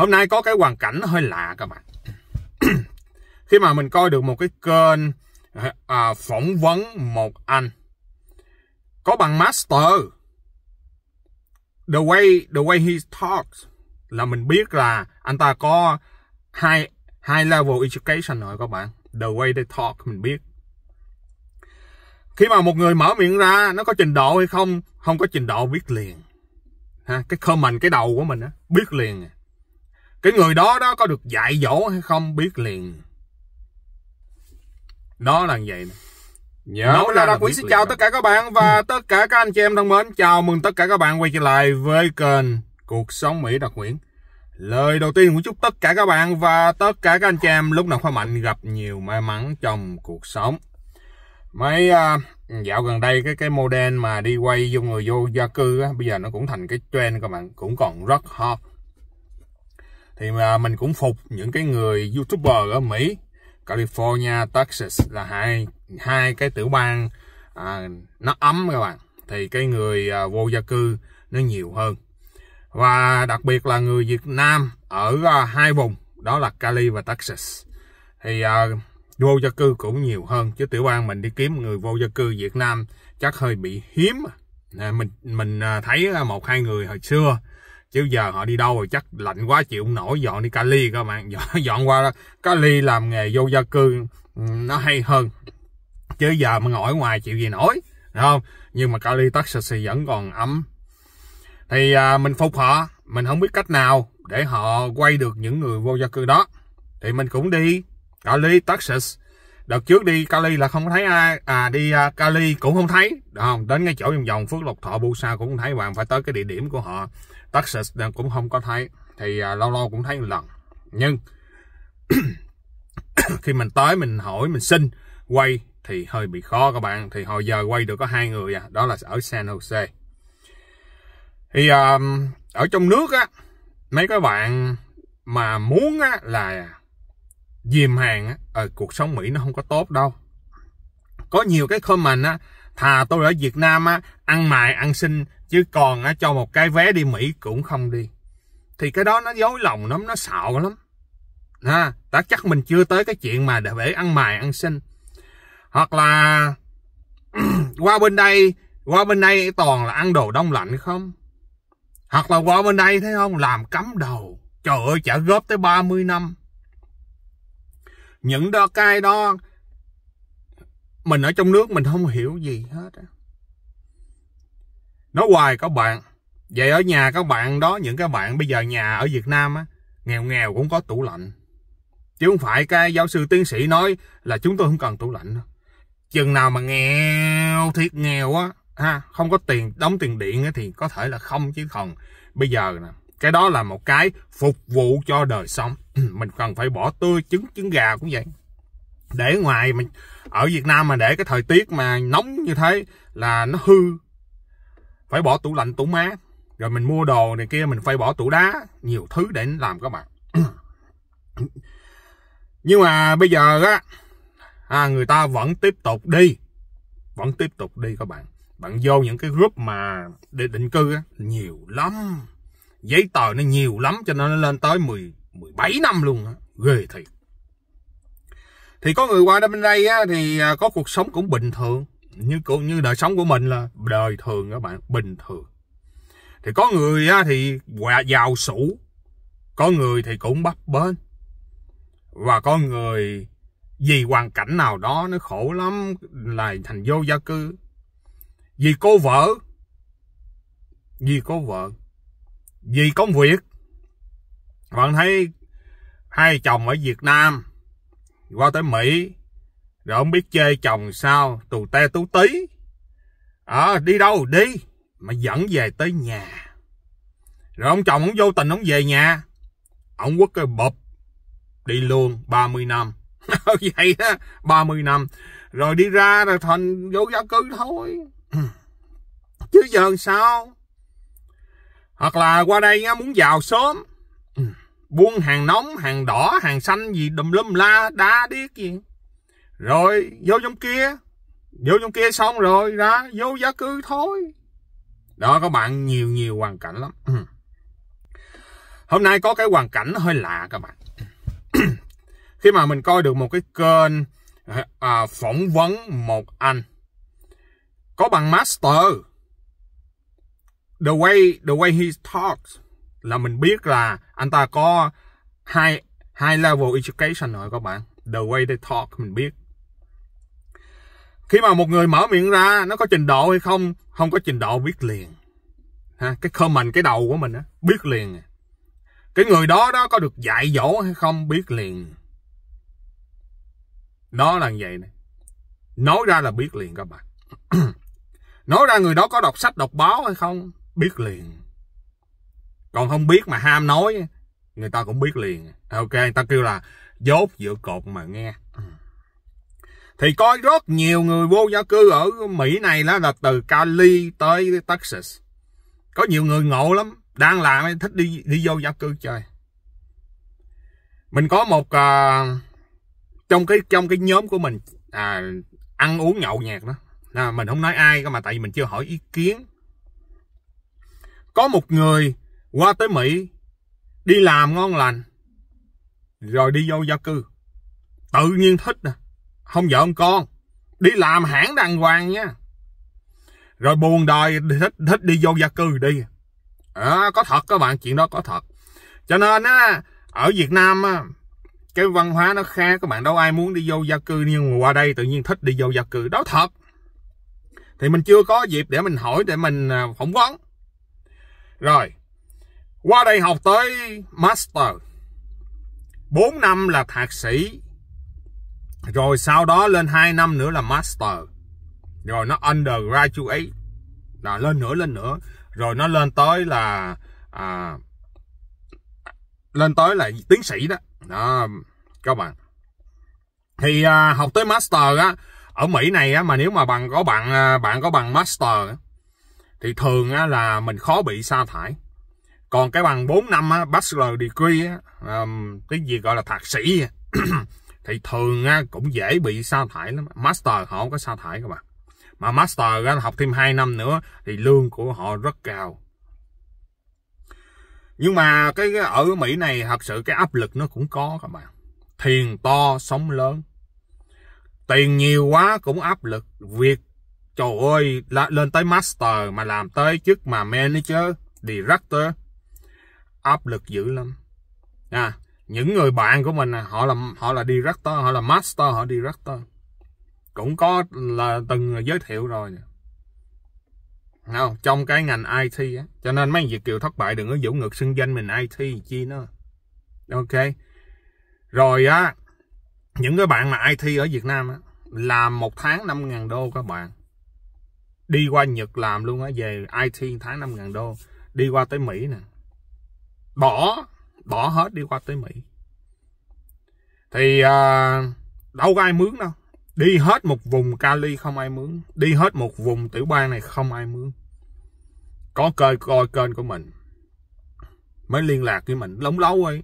hôm nay có cái hoàn cảnh hơi lạ các bạn khi mà mình coi được một cái kênh à, phỏng vấn một anh có bằng master the way the way he talks là mình biết là anh ta có hai hai level education rồi các bạn the way they talk mình biết khi mà một người mở miệng ra nó có trình độ hay không không có trình độ biết liền ha cái comment cái đầu của mình á biết liền à. Cái người đó đó có được dạy dỗ hay không biết liền. Đó là vậy nè. Nhớ là ra là quý xin chào đó. tất cả các bạn và ừ. tất cả các anh chị em thân mến. Chào mừng tất cả các bạn quay trở lại với kênh Cuộc Sống Mỹ Đặc Nguyễn. Lời đầu tiên cũng chúc tất cả các bạn và tất cả các anh chị em lúc nào khỏe mạnh gặp nhiều may mắn trong cuộc sống. Mấy à, dạo gần đây cái cái model mà đi quay vô người vô gia cư á, bây giờ nó cũng thành cái trend các bạn cũng còn rất hot thì mình cũng phục những cái người youtuber ở Mỹ California Texas là hai hai cái tiểu bang à, nó ấm các bạn thì cái người à, vô gia cư nó nhiều hơn và đặc biệt là người Việt Nam ở à, hai vùng đó là Cali và Texas thì à, vô gia cư cũng nhiều hơn chứ tiểu bang mình đi kiếm người vô gia cư Việt Nam chắc hơi bị hiếm mình mình à, thấy một hai người hồi xưa chứ giờ họ đi đâu rồi chắc lạnh quá chịu không nổi dọn đi Cali các bạn dọn, dọn qua Cali làm nghề vô gia cư ừ, nó hay hơn chứ giờ mà ngồi ngoài chịu gì nổi đúng không nhưng mà Cali Texas thì vẫn còn ấm thì à, mình phục họ mình không biết cách nào để họ quay được những người vô gia cư đó thì mình cũng đi Cali Texas đợt trước đi Cali là không thấy ai à đi uh, Cali cũng không thấy đúng không đến ngay chỗ vòng vòng Phước Lộc Thọ Busa cũng không thấy bạn phải tới cái địa điểm của họ Texas cũng không có thấy thì à, lâu lâu cũng thấy một lần nhưng khi mình tới mình hỏi mình xin quay thì hơi bị khó các bạn thì hồi giờ quay được có hai người à đó là ở San Jose thì à, ở trong nước á mấy các bạn mà muốn á là à, dìm hàng á ở ờ, cuộc sống Mỹ nó không có tốt đâu có nhiều cái comment á thà tôi ở Việt Nam á ăn mài ăn xin chứ còn á cho một cái vé đi Mỹ cũng không đi thì cái đó nó dối lòng lắm nó xạo lắm ha ta chắc mình chưa tới cái chuyện mà để ăn mài ăn xin hoặc là qua bên đây qua bên đây toàn là ăn đồ đông lạnh không hoặc là qua bên đây thấy không làm cắm đầu trời ơi chả góp tới 30 năm những đó cái đó mình ở trong nước mình không hiểu gì hết á nói hoài các bạn vậy ở nhà các bạn đó những các bạn bây giờ nhà ở việt nam á nghèo nghèo cũng có tủ lạnh chứ không phải cái giáo sư tiến sĩ nói là chúng tôi không cần tủ lạnh đâu chừng nào mà nghèo thiệt nghèo á ha không có tiền đóng tiền điện á, thì có thể là không chứ còn bây giờ nè cái đó là một cái phục vụ cho đời sống mình cần phải bỏ tươi trứng trứng gà cũng vậy để ngoài mình ở Việt Nam mà để cái thời tiết mà nóng như thế là nó hư phải bỏ tủ lạnh tủ mát rồi mình mua đồ này kia mình phải bỏ tủ đá nhiều thứ để làm các bạn nhưng mà bây giờ á à, người ta vẫn tiếp tục đi vẫn tiếp tục đi các bạn bạn vô những cái group mà để định cư á, nhiều lắm giấy tờ nó nhiều lắm cho nên nó lên tới 10 17 năm luôn á ghê thiệt thì có người qua bên đây á, thì à, có cuộc sống cũng bình thường như cũng như đời sống của mình là đời thường các bạn bình thường thì có người á, thì quẹ giàu sủ có người thì cũng bấp bênh và có người vì hoàn cảnh nào đó nó khổ lắm là thành vô gia cư vì cô vợ vì cô vợ vì công việc bạn thấy hai chồng ở Việt Nam qua tới Mỹ, rồi ông biết chê chồng sao, tù te tú tí. Ờ, à, đi đâu, đi, mà dẫn về tới nhà. Rồi ông chồng ông vô tình ông về nhà, ông quất cái bập, đi luôn 30 năm. Vậy đó, 30 năm. Rồi đi ra rồi thành vô gia cư thôi. Chứ giờ sao? Hoặc là qua đây muốn vào sớm, buôn hàng nóng hàng đỏ hàng xanh gì đùm lum la đa điếc gì rồi vô trong kia vô trong kia xong rồi ra vô gia cư thôi đó các bạn nhiều nhiều hoàn cảnh lắm hôm nay có cái hoàn cảnh hơi lạ các bạn khi mà mình coi được một cái kênh à, phỏng vấn một anh có bằng master the way the way he talks là mình biết là anh ta có hai hai level education rồi các bạn the way they talk mình biết khi mà một người mở miệng ra nó có trình độ hay không không có trình độ biết liền ha cái mình cái đầu của mình á biết liền cái người đó đó có được dạy dỗ hay không biết liền đó là như vậy này nói ra là biết liền các bạn nói ra người đó có đọc sách đọc báo hay không biết liền còn không biết mà ham nói người ta cũng biết liền ok người ta kêu là dốt giữa cột mà nghe ừ. thì có rất nhiều người vô gia cư ở Mỹ này đó là từ Cali tới Texas có nhiều người ngộ lắm đang làm thích đi đi vô gia cư chơi mình có một uh, trong cái trong cái nhóm của mình à, ăn uống nhậu nhẹt đó là mình không nói ai cơ mà tại vì mình chưa hỏi ý kiến có một người qua tới Mỹ, đi làm ngon lành, rồi đi vô gia cư. Tự nhiên thích nè, à. không vợ không con, đi làm hãng đàng hoàng nha. Rồi buồn đời thích, thích đi vô gia cư đi. À, có thật các bạn, chuyện đó có thật. Cho nên á, ở Việt Nam á, cái văn hóa nó khác các bạn đâu ai muốn đi vô gia cư nhưng mà qua đây tự nhiên thích đi vô gia cư đó thật thì mình chưa có dịp để mình hỏi để mình à, phỏng vấn rồi qua đây học tới master 4 năm là thạc sĩ rồi sau đó lên 2 năm nữa là master rồi nó undergraduate là lên nữa lên nữa rồi nó lên tới là à, lên tới là tiến sĩ đó đó các bạn thì à, học tới master á ở Mỹ này á mà nếu mà bạn có bạn à, bạn có bằng master á, thì thường á là mình khó bị sa thải còn cái bằng 4 năm á, bachelor degree á, um, tiếng việt gọi là thạc sĩ thì thường á, cũng dễ bị sa thải lắm master họ không có sa thải các bạn mà master á, học thêm 2 năm nữa thì lương của họ rất cao nhưng mà cái, cái ở Mỹ này thật sự cái áp lực nó cũng có các bạn thiền to sống lớn tiền nhiều quá cũng áp lực việc trời ơi là lên tới master mà làm tới chức mà manager director áp lực dữ lắm à những người bạn của mình à, họ là họ là director họ là master họ director cũng có là từng giới thiệu rồi không? trong cái ngành IT á. cho nên mấy việc kiều thất bại đừng có vũ ngực xưng danh mình IT chi nó ok rồi á những cái bạn mà IT ở Việt Nam á làm một tháng 5 ngàn đô các bạn đi qua Nhật làm luôn á về IT tháng 5 ngàn đô đi qua tới Mỹ nè bỏ bỏ hết đi qua tới mỹ thì à, đâu có ai mướn đâu đi hết một vùng cali không ai mướn đi hết một vùng tiểu bang này không ai mướn có kênh coi kênh của mình mới liên lạc với mình lóng lấu ấy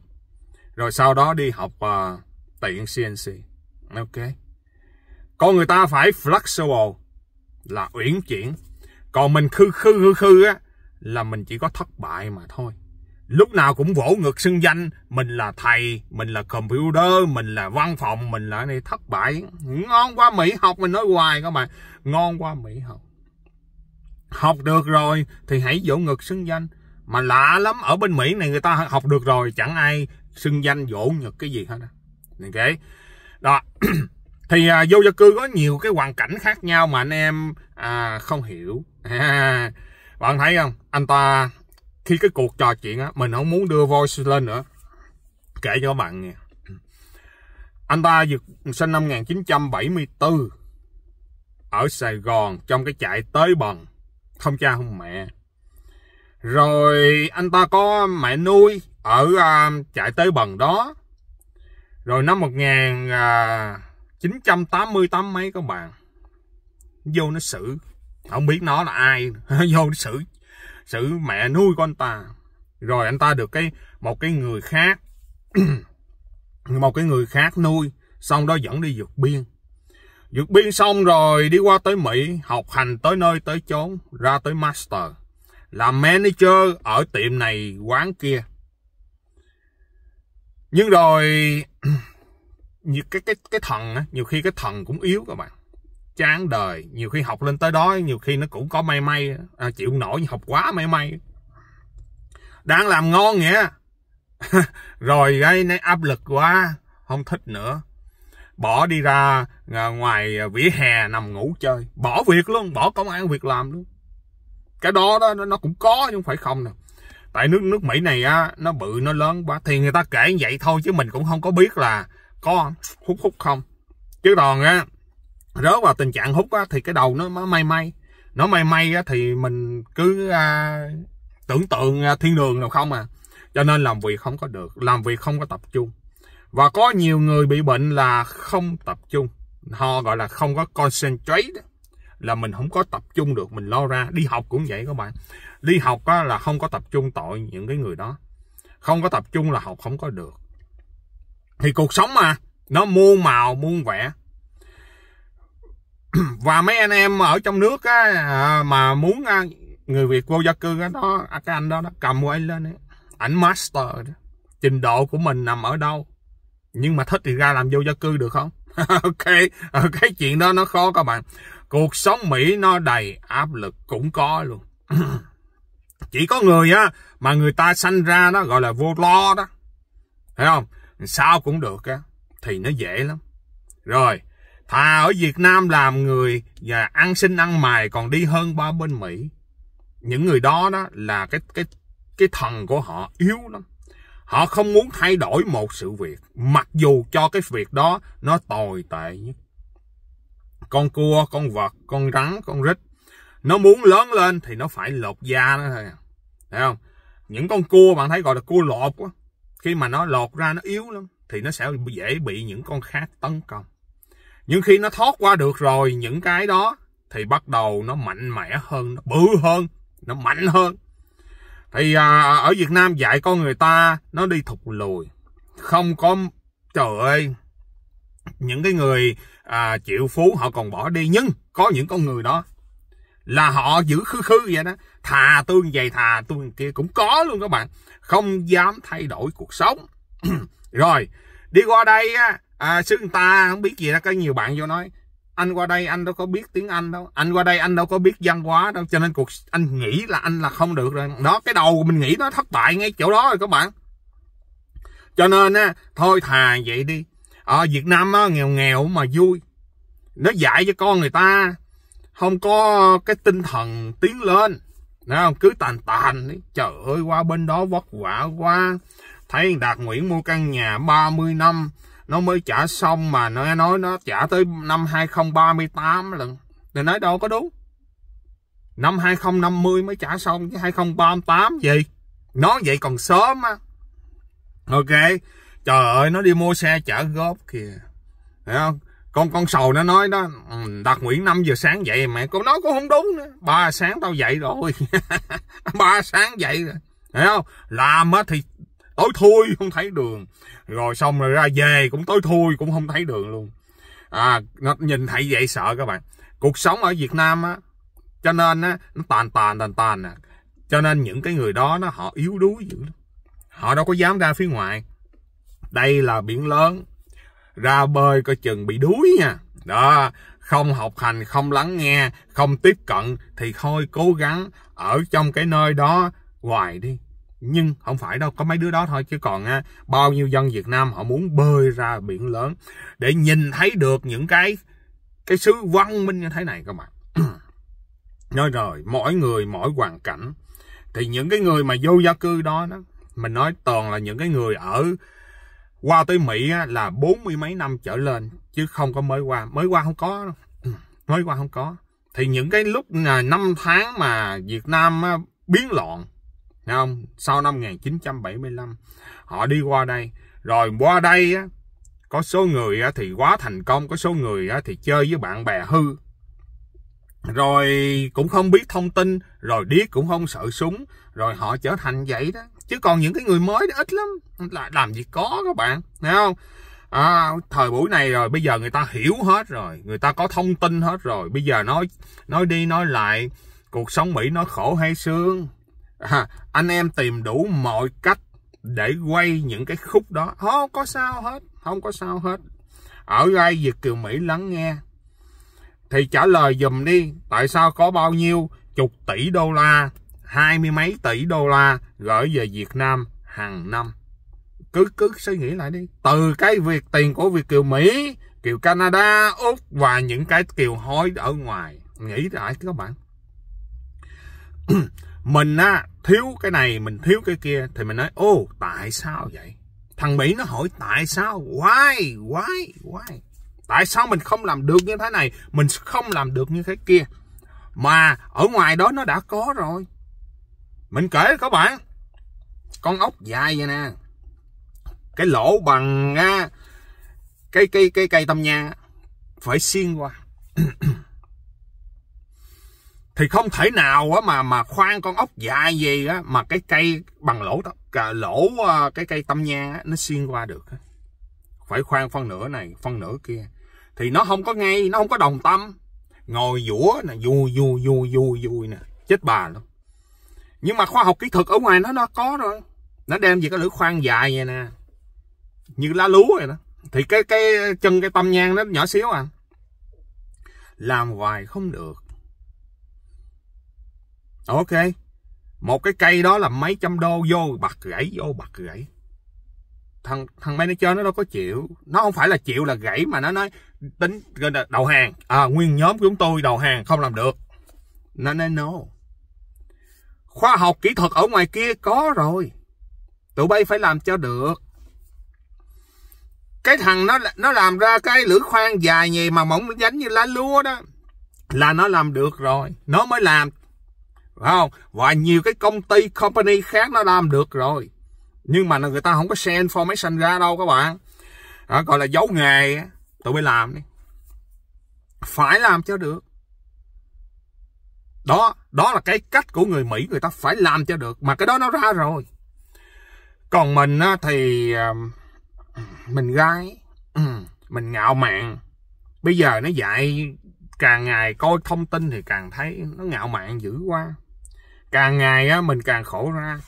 rồi sau đó đi học uh, tiện cnc ok còn người ta phải flexible là uyển chuyển còn mình khư khư khư khư á là mình chỉ có thất bại mà thôi lúc nào cũng vỗ ngực xưng danh mình là thầy mình là computer mình là văn phòng mình là này thất bại ngon quá mỹ học mình nói hoài các bạn ngon quá mỹ học học được rồi thì hãy vỗ ngực xưng danh mà lạ lắm ở bên mỹ này người ta học được rồi chẳng ai xưng danh vỗ ngực cái gì hết ok đó thì à, vô gia cư có nhiều cái hoàn cảnh khác nhau mà anh em à, không hiểu à, bạn thấy không anh ta khi cái cuộc trò chuyện á mình không muốn đưa voice lên nữa kể cho các bạn nghe anh ta sinh năm 1974 ở Sài Gòn trong cái trại tới bần không cha không mẹ rồi anh ta có mẹ nuôi ở uh, à, tới bần đó rồi năm 1988 mấy các bạn vô nó xử không biết nó là ai vô nó xử sự mẹ nuôi của anh ta rồi anh ta được cái một cái người khác một cái người khác nuôi xong đó dẫn đi vượt biên vượt biên xong rồi đi qua tới mỹ học hành tới nơi tới chốn ra tới master làm manager ở tiệm này quán kia nhưng rồi như cái cái cái thần á nhiều khi cái thần cũng yếu các bạn chán đời nhiều khi học lên tới đó nhiều khi nó cũng có may may à, chịu nổi học quá may may đang làm ngon nghĩa rồi gây nay áp lực quá không thích nữa bỏ đi ra à, ngoài vỉa hè nằm ngủ chơi bỏ việc luôn bỏ công an việc làm luôn cái đó đó nó cũng có chứ không phải không nè tại nước nước mỹ này á nó bự nó lớn quá thì người ta kể vậy thôi chứ mình cũng không có biết là có hút hút không chứ còn á rớt vào tình trạng hút á, thì cái đầu nó, nó may may nó may may á, thì mình cứ à, tưởng tượng à, thiên đường nào không à cho nên làm việc không có được làm việc không có tập trung và có nhiều người bị bệnh là không tập trung họ gọi là không có concentrate là mình không có tập trung được mình lo ra đi học cũng vậy các bạn đi học á, là không có tập trung tội những cái người đó không có tập trung là học không có được thì cuộc sống mà nó muôn màu muôn vẻ và mấy anh em ở trong nước á, à, mà muốn à, người Việt vô gia cư á, đó à, cái anh đó nó cầm quay lên ấy. ảnh master đó. trình độ của mình nằm ở đâu nhưng mà thích thì ra làm vô gia cư được không ok ờ, cái chuyện đó nó khó các bạn cuộc sống mỹ nó đầy áp lực cũng có luôn chỉ có người á mà người ta sanh ra nó gọi là vô lo đó thấy không sao cũng được á thì nó dễ lắm rồi Thà ở Việt Nam làm người và ăn xin ăn mài còn đi hơn ba bên Mỹ. Những người đó đó là cái cái cái thần của họ yếu lắm. Họ không muốn thay đổi một sự việc, mặc dù cho cái việc đó nó tồi tệ nhất. Con cua, con vật, con rắn, con rít, nó muốn lớn lên thì nó phải lột da nó thôi. À. Thấy không? Những con cua bạn thấy gọi là cua lột quá. Khi mà nó lột ra nó yếu lắm thì nó sẽ dễ bị những con khác tấn công nhưng khi nó thoát qua được rồi những cái đó thì bắt đầu nó mạnh mẽ hơn nó bự hơn nó mạnh hơn thì à, ở việt nam dạy con người ta nó đi thụt lùi không có trời ơi những cái người à, chịu phú họ còn bỏ đi nhưng có những con người đó là họ giữ khư khư vậy đó thà tương vậy thà tương kia cũng có luôn các bạn không dám thay đổi cuộc sống rồi đi qua đây á à, xứ người ta không biết gì đó có nhiều bạn vô nói anh qua đây anh đâu có biết tiếng anh đâu anh qua đây anh đâu có biết văn hóa đâu cho nên cuộc anh nghĩ là anh là không được rồi đó cái đầu mình nghĩ nó thất bại ngay chỗ đó rồi các bạn cho nên á thôi thà vậy đi ở việt nam á nghèo nghèo mà vui nó dạy cho con người ta không có cái tinh thần tiến lên Đấy không? cứ tàn tàn ấy. trời ơi qua bên đó vất vả quá thấy đạt nguyễn mua căn nhà 30 năm nó mới trả xong mà nó nói nó trả tới năm 2038 lần thì nói đâu có đúng năm 2050 mới trả xong chứ 2038 gì nó vậy còn sớm á ok trời ơi nó đi mua xe chở góp kìa thấy không con con sầu nó nói đó ừ, đặt nguyễn 5 giờ sáng dậy mẹ con nói cũng không đúng nữa ba sáng tao dậy rồi ba sáng dậy rồi thấy không làm á thì tối thui không thấy đường rồi xong rồi ra về cũng tối thui cũng không thấy đường luôn à nó nhìn thấy dễ sợ các bạn cuộc sống ở việt nam á cho nên á nó tàn tàn tàn tàn à. cho nên những cái người đó nó họ yếu đuối dữ họ đâu có dám ra phía ngoài đây là biển lớn ra bơi coi chừng bị đuối nha đó không học hành không lắng nghe không tiếp cận thì thôi cố gắng ở trong cái nơi đó hoài đi nhưng không phải đâu có mấy đứa đó thôi chứ còn á, bao nhiêu dân Việt Nam họ muốn bơi ra biển lớn để nhìn thấy được những cái cái sứ văn minh như thế này các bạn nói rồi mỗi người mỗi hoàn cảnh thì những cái người mà vô gia cư đó, đó mình nói toàn là những cái người ở qua tới Mỹ á, là bốn mươi mấy năm trở lên chứ không có mới qua mới qua không có mới qua không có thì những cái lúc năm tháng mà Việt Nam á, biến loạn Thấy không? Sau năm 1975 họ đi qua đây. Rồi qua đây á, có số người á, thì quá thành công, có số người á, thì chơi với bạn bè hư. Rồi cũng không biết thông tin, rồi điếc cũng không sợ súng, rồi họ trở thành vậy đó. Chứ còn những cái người mới đó ít lắm, là làm gì có các bạn, thấy không? à, thời buổi này rồi bây giờ người ta hiểu hết rồi người ta có thông tin hết rồi bây giờ nói nói đi nói lại cuộc sống mỹ nó khổ hay sướng à, anh em tìm đủ mọi cách để quay những cái khúc đó không có sao hết không có sao hết ở đây Việt Kiều Mỹ lắng nghe thì trả lời dùm đi tại sao có bao nhiêu chục tỷ đô la hai mươi mấy tỷ đô la gửi về Việt Nam hàng năm cứ cứ suy nghĩ lại đi từ cái việc tiền của Việt Kiều Mỹ Kiều Canada Úc và những cái kiều hối ở ngoài nghĩ lại các bạn ừ, mình á thiếu cái này mình thiếu cái kia thì mình nói ô tại sao vậy thằng mỹ nó hỏi tại sao why why why tại sao mình không làm được như thế này mình không làm được như thế kia mà ở ngoài đó nó đã có rồi mình kể các bạn con ốc dài vậy nè cái lỗ bằng cái cái cái cây tăm nha phải xiên qua thì không thể nào á mà mà khoan con ốc dài gì á mà cái cây bằng lỗ cả lỗ ờ, cái cây tâm nha á, nó xuyên qua được phải khoan phân nửa này phân nửa kia thì nó không có ngay nó không có đồng tâm ngồi dũa nè vui vui vui vui vui nè chết bà luôn nhưng mà khoa học kỹ thuật ở ngoài nó nó có rồi nó đem gì cái lưỡi khoan dài vậy nè như lá lúa vậy đó thì cái cái chân cái tâm nhang nó nhỏ xíu à làm hoài không được ok một cái cây đó là mấy trăm đô vô bật gãy vô bật gãy thằng thằng mày nó chơi nó đâu có chịu nó không phải là chịu là gãy mà nó nói tính đầu hàng à, nguyên nhóm của chúng tôi đầu hàng không làm được nó nói no khoa học kỹ thuật ở ngoài kia có rồi tụi bay phải làm cho được cái thằng nó nó làm ra cái lưỡi khoan dài gì mà mỏng nhánh như lá lúa đó là nó làm được rồi nó mới làm phải không và nhiều cái công ty company khác nó làm được rồi nhưng mà người ta không có share information ra đâu các bạn đó, gọi là giấu nghề tụi bay làm đi phải làm cho được đó đó là cái cách của người mỹ người ta phải làm cho được mà cái đó nó ra rồi còn mình thì ờ, mình gái mình ngạo mạn bây giờ nó dạy càng ngày coi thông tin thì càng thấy nó ngạo mạn dữ quá càng ngày á, mình càng khổ ra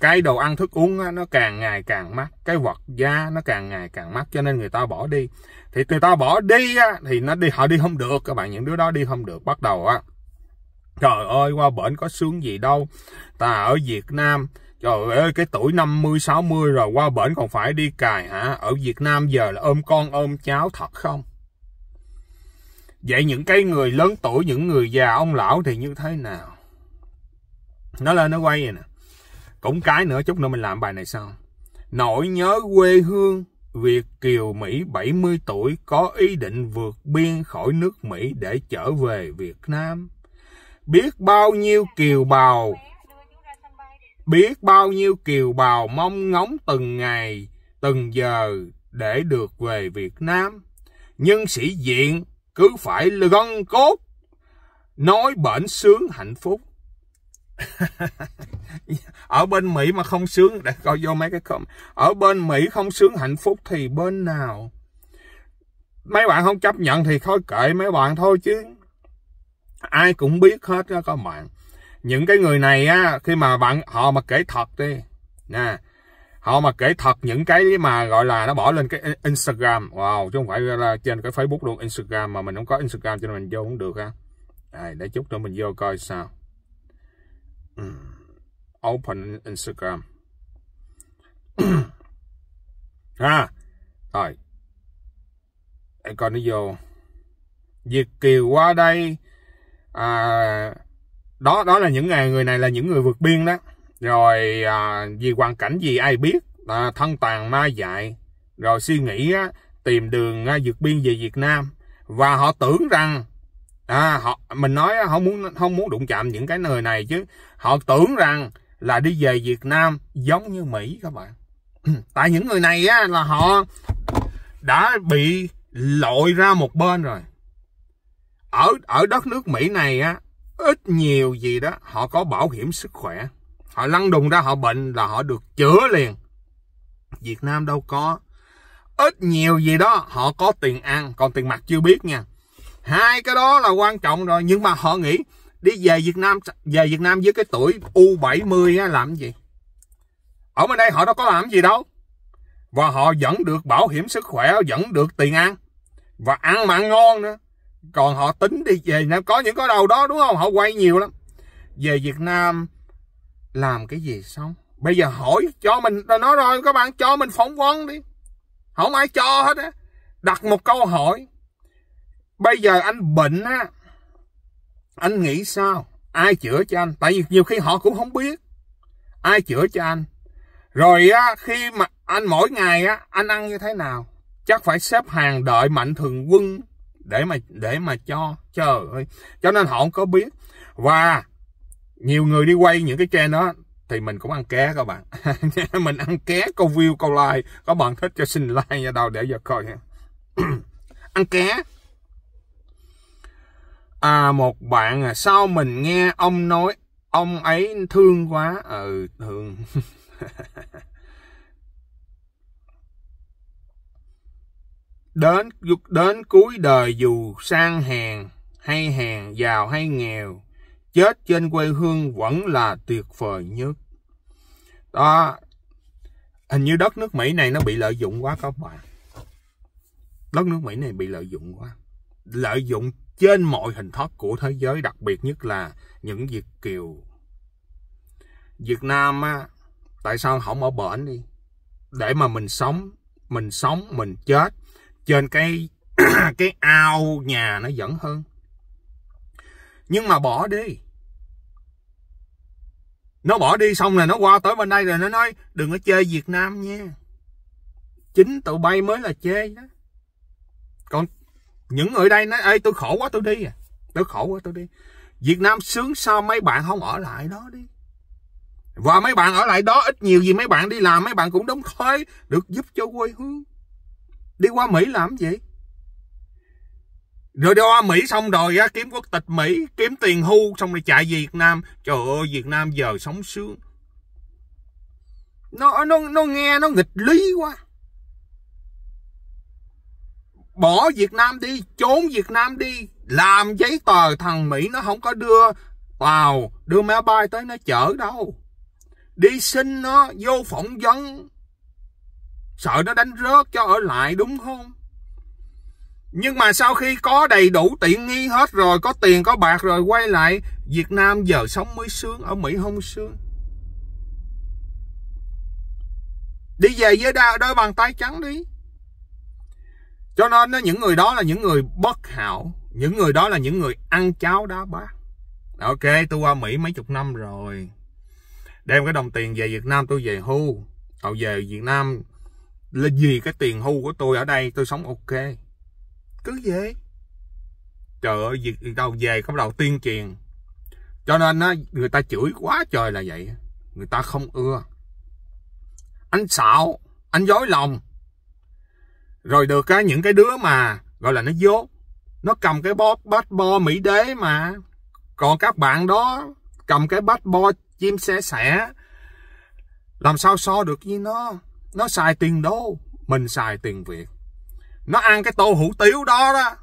cái đồ ăn thức uống á, nó càng ngày càng mắc cái vật da nó càng ngày càng mắc cho nên người ta bỏ đi thì người ta bỏ đi á, thì nó đi họ đi không được các bạn những đứa đó đi không được bắt đầu á trời ơi qua bển có sướng gì đâu ta ở việt nam Trời ơi, cái tuổi 50, 60 rồi qua bển còn phải đi cài hả? Ở Việt Nam giờ là ôm con, ôm cháu thật không? Vậy những cái người lớn tuổi, những người già, ông lão thì như thế nào? nó lên nó quay vậy nè cũng cái nữa chút nữa mình làm bài này sau nỗi nhớ quê hương Việt Kiều Mỹ 70 tuổi có ý định vượt biên khỏi nước Mỹ để trở về Việt Nam. Biết bao nhiêu kiều bào biết bao nhiêu kiều bào mong ngóng từng ngày, từng giờ để được về Việt Nam. Nhưng sĩ diện cứ phải gân cốt, nói bển sướng hạnh phúc ở bên Mỹ mà không sướng để coi vô mấy cái không ở bên Mỹ không sướng hạnh phúc thì bên nào mấy bạn không chấp nhận thì thôi kệ mấy bạn thôi chứ ai cũng biết hết đó các bạn những cái người này á khi mà bạn họ mà kể thật đi nè họ mà kể thật những cái mà gọi là nó bỏ lên cái Instagram wow chứ không phải là trên cái Facebook luôn Instagram mà mình không có Instagram cho nên mình vô cũng được ha à, để chút nữa mình vô coi sao open Instagram ha rồi em coi nó vô Việt Kiều qua đây à, đó đó là những ngày người này là những người vượt biên đó rồi à, vì hoàn cảnh gì ai biết à, thân tàn ma dại rồi suy nghĩ á, tìm đường à, vượt biên về Việt Nam và họ tưởng rằng à, họ mình nói không muốn không muốn đụng chạm những cái người này chứ họ tưởng rằng là đi về Việt Nam giống như Mỹ các bạn tại những người này á, là họ đã bị lội ra một bên rồi ở ở đất nước Mỹ này á ít nhiều gì đó họ có bảo hiểm sức khỏe họ lăn đùng ra họ bệnh là họ được chữa liền Việt Nam đâu có ít nhiều gì đó họ có tiền ăn còn tiền mặt chưa biết nha hai cái đó là quan trọng rồi nhưng mà họ nghĩ đi về Việt Nam về Việt Nam với cái tuổi U70 á, làm gì ở bên đây họ đâu có làm gì đâu và họ vẫn được bảo hiểm sức khỏe vẫn được tiền ăn và ăn mặn ngon nữa còn họ tính đi về Nam có những cái đầu đó đúng không họ quay nhiều lắm về Việt Nam làm cái gì xong bây giờ hỏi cho mình tôi nói rồi các bạn cho mình phỏng vấn đi không ai cho hết á đặt một câu hỏi bây giờ anh bệnh á anh nghĩ sao ai chữa cho anh tại vì nhiều khi họ cũng không biết ai chữa cho anh rồi á khi mà anh mỗi ngày á anh ăn như thế nào chắc phải xếp hàng đợi mạnh thường quân để mà để mà cho trời ơi cho nên họ không có biết và nhiều người đi quay những cái trend đó thì mình cũng ăn ké các bạn mình ăn ké câu view câu like có bạn thích cho xin like nha đâu để giờ coi nha ăn ké à một bạn à sao mình nghe ông nói ông ấy thương quá ừ thương đến đến cuối đời dù sang hèn hay hèn giàu hay nghèo chết trên quê hương vẫn là tuyệt vời nhất đó hình như đất nước mỹ này nó bị lợi dụng quá các bạn đất nước mỹ này bị lợi dụng quá lợi dụng trên mọi hình thức của thế giới, đặc biệt nhất là những Việt Kiều. Việt Nam á, tại sao không ở bển đi? Để mà mình sống, mình sống, mình chết trên cái cái ao nhà nó vẫn hơn. Nhưng mà bỏ đi. Nó bỏ đi xong là nó qua tới bên đây rồi nó nói đừng có chơi Việt Nam nha. Chính tụi bay mới là chê đó. Còn những người đây nói ê tôi khổ quá tôi đi à tôi khổ quá tôi đi việt nam sướng sao mấy bạn không ở lại đó đi và mấy bạn ở lại đó ít nhiều gì mấy bạn đi làm mấy bạn cũng đóng thuế được giúp cho quê hương đi qua mỹ làm gì rồi đi qua Mỹ xong rồi á, kiếm quốc tịch Mỹ, kiếm tiền hưu xong rồi chạy về Việt Nam. Trời ơi, Việt Nam giờ sống sướng. Nó nó nó nghe nó nghịch lý quá bỏ Việt Nam đi trốn Việt Nam đi làm giấy tờ thằng Mỹ nó không có đưa tàu đưa máy bay tới nó chở đâu đi xin nó vô phỏng vấn sợ nó đánh rớt cho ở lại đúng không nhưng mà sau khi có đầy đủ tiện nghi hết rồi có tiền có bạc rồi quay lại Việt Nam giờ sống mới sướng ở Mỹ không sướng đi về với đôi bàn tay trắng đi cho nên những người đó là những người bất hảo những người đó là những người ăn cháo đá bát ok tôi qua mỹ mấy chục năm rồi đem cái đồng tiền về việt nam tôi về hưu Cậu về Việt Nam là vì cái tiền hưu của tôi ở đây tôi sống ok cứ về trời ơi việc đầu về không đầu tiên truyền cho nên á người ta chửi quá trời là vậy người ta không ưa anh xạo anh dối lòng rồi được cái những cái đứa mà gọi là nó dốt. Nó cầm cái bóp bát bo Mỹ đế mà. Còn các bạn đó cầm cái bát bo chim xe sẻ. Làm sao so được với nó. Nó xài tiền đô. Mình xài tiền Việt. Nó ăn cái tô hủ tiếu đó đó.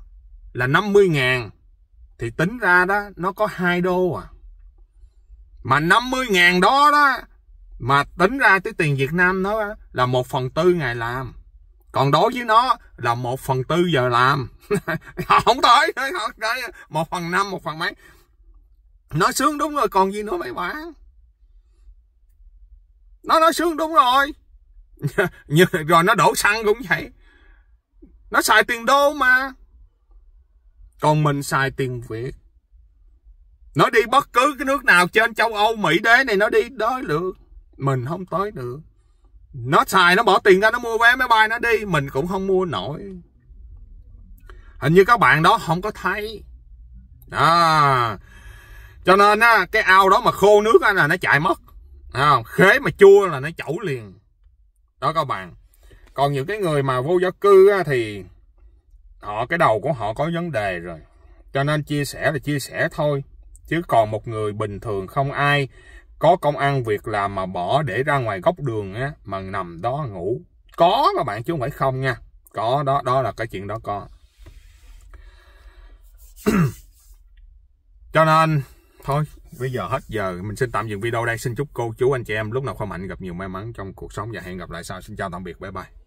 Là 50 ngàn. Thì tính ra đó nó có 2 đô à. Mà 50 ngàn đó đó mà tính ra tới tiền Việt Nam nó là một phần tư ngày làm còn đối với nó là một phần tư giờ làm không tới một phần năm một phần mấy nó sướng đúng rồi còn gì nữa mấy bạn nó nói sướng đúng rồi rồi nó đổ xăng cũng vậy nó xài tiền đô mà còn mình xài tiền việt nó đi bất cứ cái nước nào trên châu âu mỹ đế này nó đi tới được mình không tới được nó xài nó bỏ tiền ra nó mua vé máy bay nó đi mình cũng không mua nổi hình như các bạn đó không có thấy đó cho nên á cái ao đó mà khô nước á là nó chạy mất à, khế mà chua là nó chẩu liền đó các bạn còn những cái người mà vô gia cư á, thì họ cái đầu của họ có vấn đề rồi cho nên chia sẻ là chia sẻ thôi chứ còn một người bình thường không ai có công ăn việc làm mà bỏ để ra ngoài góc đường á mà nằm đó ngủ có các bạn chứ không phải không nha có đó đó là cái chuyện đó có cho nên thôi bây giờ hết giờ mình xin tạm dừng video đây xin chúc cô chú anh chị em lúc nào khỏe mạnh gặp nhiều may mắn trong cuộc sống và hẹn gặp lại sau xin chào tạm biệt bye bye